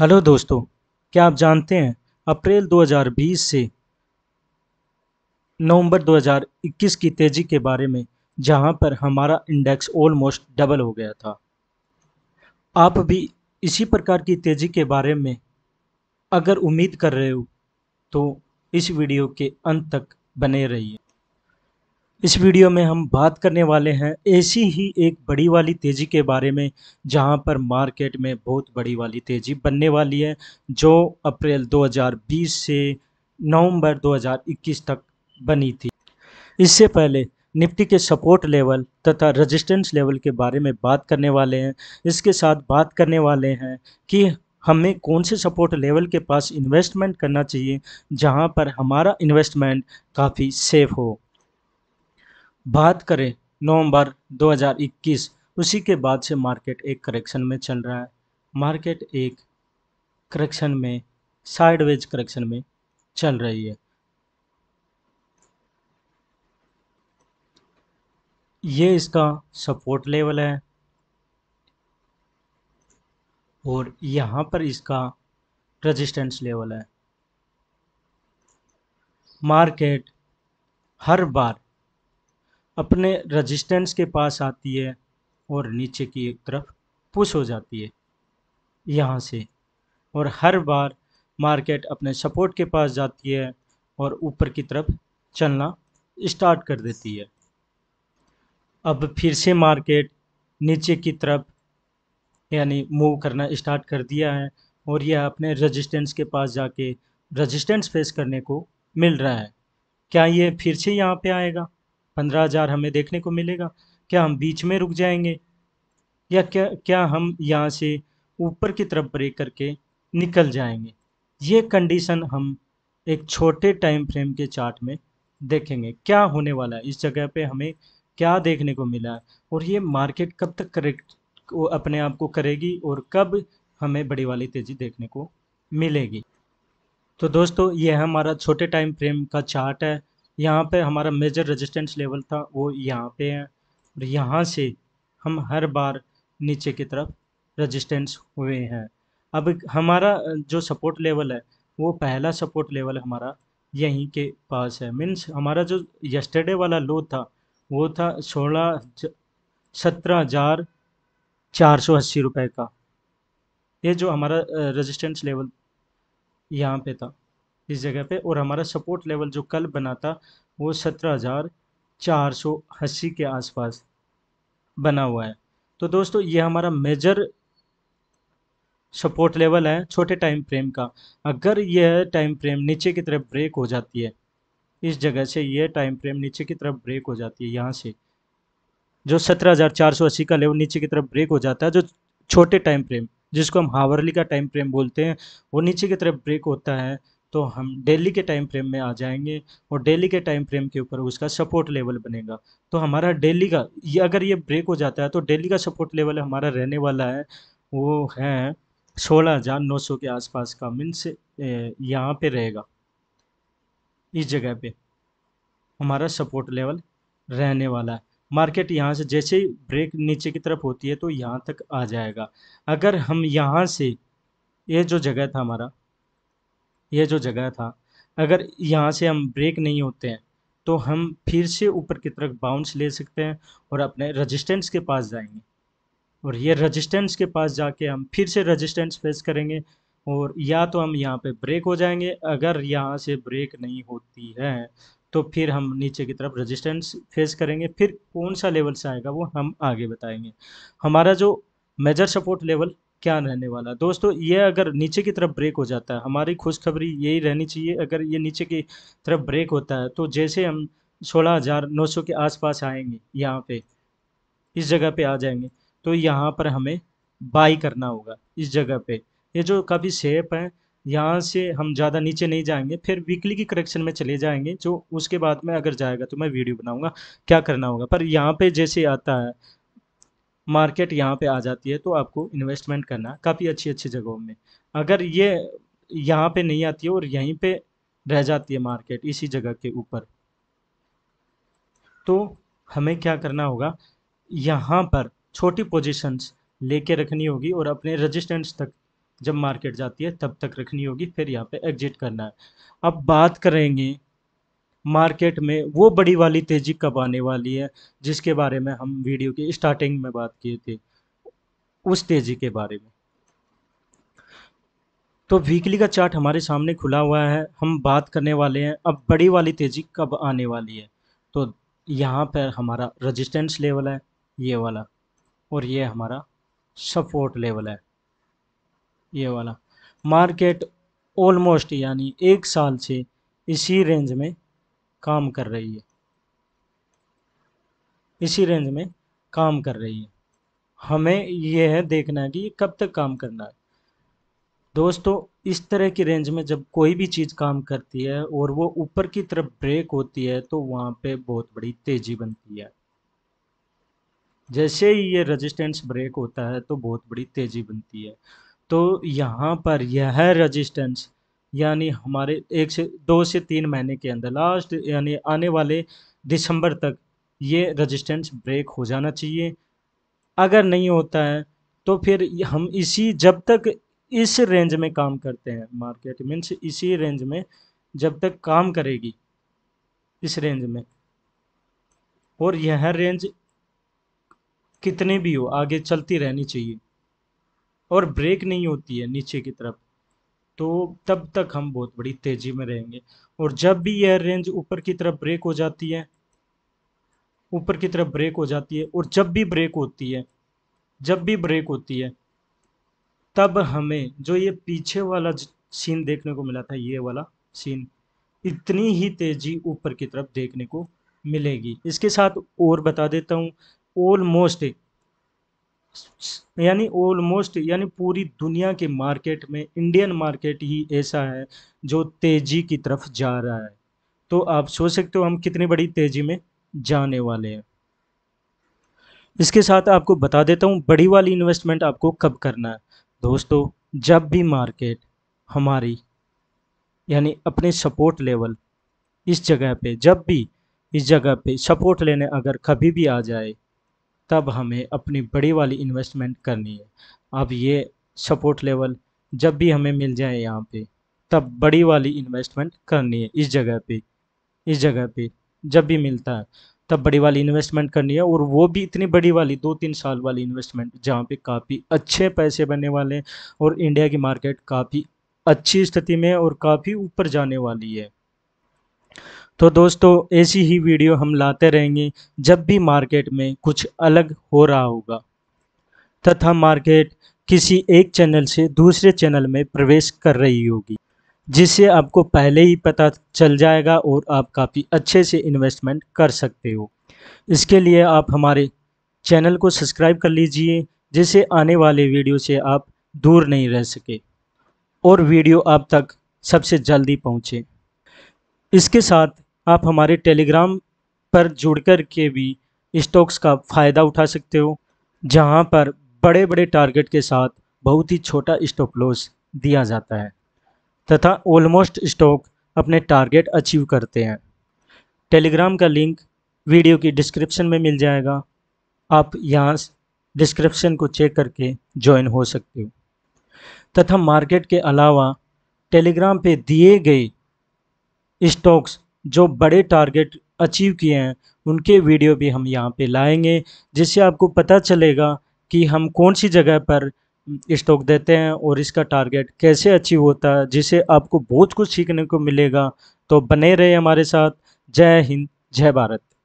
hello दोस्तों क्या आप जानते हैं अप्रैल 2020 से नवंबर 2021 की तेज़ी के बारे में जहां पर हमारा इंडेक्स ऑलमोस्ट डबल हो गया था आप भी इसी प्रकार की तेज़ी के बारे में अगर उम्मीद कर रहे हो तो इस वीडियो के अंत तक बने रहिए इस वीडियो में हम बात करने वाले हैं ऐसी ही एक बड़ी वाली तेज़ी के बारे में जहां पर मार्केट में बहुत बड़ी वाली तेज़ी बनने वाली है जो अप्रैल 2020 से नवंबर 2021 तक बनी थी इससे पहले निफ्टी के सपोर्ट लेवल तथा रेजिस्टेंस लेवल के बारे में बात करने वाले हैं इसके साथ बात करने वाले हैं कि हमें कौन से सपोर्ट लेवल के पास इन्वेस्टमेंट करना चाहिए जहाँ पर हमारा इन्वेस्टमेंट काफ़ी सेफ हो बात करें नवंबर 2021 उसी के बाद से मार्केट एक करेक्शन में चल रहा है मार्केट एक करेक्शन में साइडवेज करेक्शन में चल रही है ये इसका सपोर्ट लेवल है और यहाँ पर इसका रेजिस्टेंस लेवल है मार्केट हर बार अपने रजिस्टेंस के पास आती है और नीचे की एक तरफ पुश हो जाती है यहाँ से और हर बार मार्केट अपने सपोर्ट के पास जाती है और ऊपर की तरफ चलना स्टार्ट कर देती है अब फिर से मार्केट नीचे की तरफ यानी मूव करना स्टार्ट कर दिया है और यह अपने रजिस्टेंस के पास जाके रजिस्टेंस फेस करने को मिल रहा है क्या ये फिर से यहाँ पे आएगा पंद्रह हज़ार हमें देखने को मिलेगा क्या हम बीच में रुक जाएंगे या क्या क्या हम यहाँ से ऊपर की तरफ ब्रेक करके निकल जाएंगे ये कंडीशन हम एक छोटे टाइम फ्रेम के चार्ट में देखेंगे क्या होने वाला है इस जगह पे हमें क्या देखने को मिला है और ये मार्केट कब तक करेक्ट अपने आप को करेगी और कब हमें बड़ी वाली तेज़ी देखने को मिलेगी तो दोस्तों ये हमारा छोटे टाइम फ्रेम का चार्ट है यहाँ पे हमारा मेजर रेजिस्टेंस लेवल था वो यहाँ पे है और यहाँ से हम हर बार नीचे की तरफ रेजिस्टेंस हुए हैं अब हमारा जो सपोर्ट लेवल है वो पहला सपोर्ट लेवल हमारा यहीं के पास है मीन्स हमारा जो यस्टरडे वाला लो था वो था सोलह सत्रह हजार चार सौ अस्सी रुपये का ये जो हमारा रेजिस्टेंस लेवल यहाँ पे था इस जगह पे और हमारा सपोर्ट लेवल जो कल बना था वो सत्रह हज़ार चार सौ अस्सी के आसपास बना हुआ है तो दोस्तों ये हमारा मेजर सपोर्ट लेवल है छोटे टाइम फ्रेम का अगर यह टाइम फ्रेम नीचे की तरफ ब्रेक हो जाती है इस जगह से यह टाइम फ्रेम नीचे की तरफ ब्रेक हो जाती है यहाँ से जो 17,480 का लेवल नीचे की तरफ ब्रेक हो जाता है जो छोटे टाइम फ्रेम जिसको हम हावरली का टाइम फ्रेम बोलते हैं वो नीचे की तरफ ब्रेक होता है तो हम डेली के टाइम फ्रेम में आ जाएंगे और डेली के टाइम फ्रेम के ऊपर उसका सपोर्ट लेवल बनेगा तो हमारा डेली का ये अगर ये ब्रेक हो जाता है तो डेली का सपोर्ट लेवल हमारा रहने वाला है वो है सोलह हज़ार नौ सौ के आसपास का मीन्स यहाँ पे रहेगा इस जगह पे हमारा सपोर्ट लेवल रहने वाला है मार्केट यहाँ से जैसे ही ब्रेक नीचे की तरफ होती है तो यहाँ तक आ जाएगा अगर हम यहाँ से ये यह जो जगह था हमारा यह जो जगह था अगर यहाँ से हम ब्रेक नहीं होते हैं तो हम फिर से ऊपर की तरफ बाउंस ले सकते हैं और अपने रजिस्टेंस के पास जाएंगे और ये रजिस्टेंस के पास जाके हम फिर से रजिस्टेंस फेस करेंगे और या तो हम यहाँ पे ब्रेक हो जाएंगे अगर यहाँ से ब्रेक नहीं होती है तो फिर हम नीचे की तरफ रजिस्टेंस फेस करेंगे फिर कौन सा लेवल से आएगा वो हम आगे बताएंगे हमारा जो मेजर सपोर्ट लेवल क्या रहने वाला है दोस्तों ये अगर नीचे की तरफ ब्रेक हो जाता है हमारी खुशखबरी यही रहनी चाहिए अगर ये नीचे की तरफ ब्रेक होता है तो जैसे हम 16,900 के आसपास आएंगे यहाँ पे इस जगह पे आ जाएंगे तो यहाँ पर हमें बाई करना होगा इस जगह पे ये जो काफ़ी सेप है यहाँ से हम ज़्यादा नीचे नहीं जाएंगे फिर वीकली की करेक्शन में चले जाएंगे जो उसके बाद में अगर जाएगा तो मैं वीडियो बनाऊँगा क्या करना होगा पर यहाँ पे जैसे आता है मार्केट यहाँ पे आ जाती है तो आपको इन्वेस्टमेंट करना काफ़ी अच्छी अच्छी जगहों में अगर ये यहाँ पे नहीं आती है और यहीं पे रह जाती है मार्केट इसी जगह के ऊपर तो हमें क्या करना होगा यहाँ पर छोटी पोजीशंस लेके रखनी होगी और अपने रजिस्टेंस तक जब मार्केट जाती है तब तक रखनी होगी फिर यहाँ पे एग्जिट करना है अब बात करेंगे मार्केट में वो बड़ी वाली तेज़ी कब आने वाली है जिसके बारे में हम वीडियो की स्टार्टिंग में बात किए थे उस तेज़ी के बारे में तो वीकली का चार्ट हमारे सामने खुला हुआ है हम बात करने वाले हैं अब बड़ी वाली तेज़ी कब आने वाली है तो यहाँ पर हमारा रजिस्टेंस लेवल है ये वाला और ये हमारा सपोर्ट लेवल है ये वाला मार्केट ऑलमोस्ट यानी एक साल से इसी रेंज में काम कर रही है इसी रेंज में काम कर रही है हमें यह है देखना है कि ये कब तक काम करना है दोस्तों इस तरह की रेंज में जब कोई भी चीज़ काम करती है और वो ऊपर की तरफ ब्रेक होती है तो वहाँ पे बहुत बड़ी तेज़ी बनती है जैसे ही ये रजिस्टेंस ब्रेक होता है तो बहुत बड़ी तेज़ी बनती है तो यहाँ पर यह रजिस्टेंस यानी हमारे एक से दो से तीन महीने के अंदर लास्ट यानी आने वाले दिसंबर तक ये रजिस्टेंस ब्रेक हो जाना चाहिए अगर नहीं होता है तो फिर हम इसी जब तक इस रेंज में काम करते हैं मार्केट मीन्स इसी रेंज में जब तक काम करेगी इस रेंज में और यह रेंज कितने भी हो आगे चलती रहनी चाहिए और ब्रेक नहीं होती है नीचे की तरफ तो तब तक हम बहुत बड़ी तेजी में रहेंगे और जब भी यह रेंज ऊपर की तरफ ब्रेक हो जाती है ऊपर की तरफ ब्रेक हो जाती है और जब भी ब्रेक होती है जब भी ब्रेक होती है तब हमें जो ये पीछे वाला सीन देखने को मिला था ये वाला सीन इतनी ही तेज़ी ऊपर की तरफ देखने को मिलेगी इसके साथ और बता देता हूँ ऑलमोस्ट यानी ऑलमोस्ट यानी पूरी दुनिया के मार्केट में इंडियन मार्केट ही ऐसा है जो तेज़ी की तरफ जा रहा है तो आप सोच सकते हो हम कितनी बड़ी तेज़ी में जाने वाले हैं इसके साथ आपको बता देता हूँ बड़ी वाली इन्वेस्टमेंट आपको कब करना है दोस्तों जब भी मार्केट हमारी यानी अपने सपोर्ट लेवल इस जगह पे जब भी इस जगह पे सपोर्ट लेने अगर कभी भी आ जाए तब हमें अपनी बड़ी वाली इन्वेस्टमेंट करनी है अब ये सपोर्ट लेवल जब भी हमें मिल जाए यहाँ पे तब बड़ी वाली इन्वेस्टमेंट करनी है इस जगह पे इस जगह पे जब भी मिलता है तब बड़ी वाली इन्वेस्टमेंट करनी है और वो भी इतनी बड़ी वाली दो तीन साल वाली इन्वेस्टमेंट जहाँ पे काफ़ी अच्छे पैसे बनने वाले हैं और इंडिया की मार्केट काफ़ी अच्छी स्थिति में और काफ़ी ऊपर जाने वाली है तो दोस्तों ऐसी ही वीडियो हम लाते रहेंगे जब भी मार्केट में कुछ अलग हो रहा होगा तथा मार्केट किसी एक चैनल से दूसरे चैनल में प्रवेश कर रही होगी जिससे आपको पहले ही पता चल जाएगा और आप काफ़ी अच्छे से इन्वेस्टमेंट कर सकते हो इसके लिए आप हमारे चैनल को सब्सक्राइब कर लीजिए जिससे आने वाले वीडियो से आप दूर नहीं रह सके और वीडियो आप तक सबसे जल्दी पहुँचे इसके साथ आप हमारे टेलीग्राम पर जुड़ कर के भी स्टॉक्स का फ़ायदा उठा सकते हो जहां पर बड़े बड़े टारगेट के साथ बहुत ही छोटा स्टॉप लॉस दिया जाता है तथा ऑलमोस्ट स्टॉक अपने टारगेट अचीव करते हैं टेलीग्राम का लिंक वीडियो की डिस्क्रिप्शन में मिल जाएगा आप यहाँ डिस्क्रिप्शन को चेक करके ज्वाइन हो सकते हो तथा मार्केट के अलावा टेलीग्राम पे दिए गए स्टॉक्स जो बड़े टारगेट अचीव किए हैं उनके वीडियो भी हम यहाँ पे लाएंगे जिससे आपको पता चलेगा कि हम कौन सी जगह पर स्टॉक देते हैं और इसका टारगेट कैसे अचीव होता है जिससे आपको बहुत कुछ सीखने को मिलेगा तो बने रहे हमारे साथ जय हिंद जय भारत